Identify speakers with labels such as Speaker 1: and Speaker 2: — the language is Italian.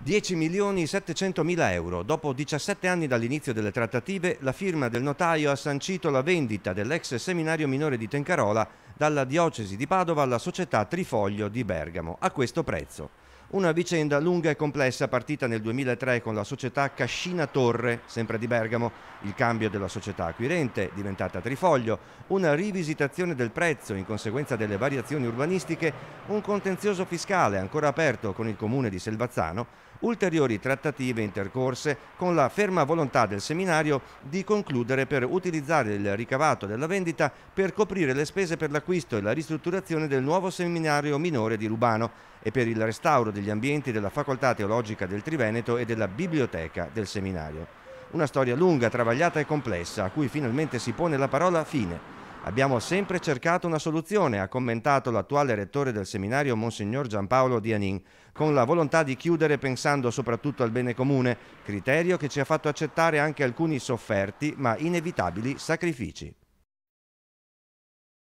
Speaker 1: 10 milioni 700 mila euro. Dopo 17 anni dall'inizio delle trattative, la firma del notaio ha sancito la vendita dell'ex seminario minore di Tencarola dalla diocesi di Padova alla società Trifoglio di Bergamo, a questo prezzo. Una vicenda lunga e complessa partita nel 2003 con la società Cascina Torre, sempre di Bergamo, il cambio della società acquirente, diventata Trifoglio, una rivisitazione del prezzo in conseguenza delle variazioni urbanistiche, un contenzioso fiscale ancora aperto con il comune di Selvazzano, ulteriori trattative intercorse con la ferma volontà del seminario di concludere per utilizzare il ricavato della vendita per coprire le spese per l'acquisto e la ristrutturazione del nuovo seminario minore di Rubano e per il restauro degli ambienti della Facoltà Teologica del Triveneto e della Biblioteca del seminario. Una storia lunga, travagliata e complessa, a cui finalmente si pone la parola fine Abbiamo sempre cercato una soluzione, ha commentato l'attuale rettore del seminario Monsignor Giampaolo Dianin, con la volontà di chiudere pensando soprattutto al bene comune, criterio che ci ha fatto accettare anche alcuni sofferti ma inevitabili sacrifici.